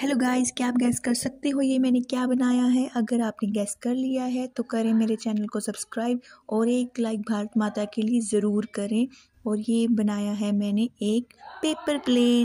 hello guys क्या आप gas कर सकते हो ये मैंने क्या बनाया है अगर आपने गैस कर लिया है तो करें मेरे चैनल को सब्सक्राइब और एक लाइक भारत माता के लिए ज़रूर करें और ये बनाया है मैंने एक पेपर प्लेन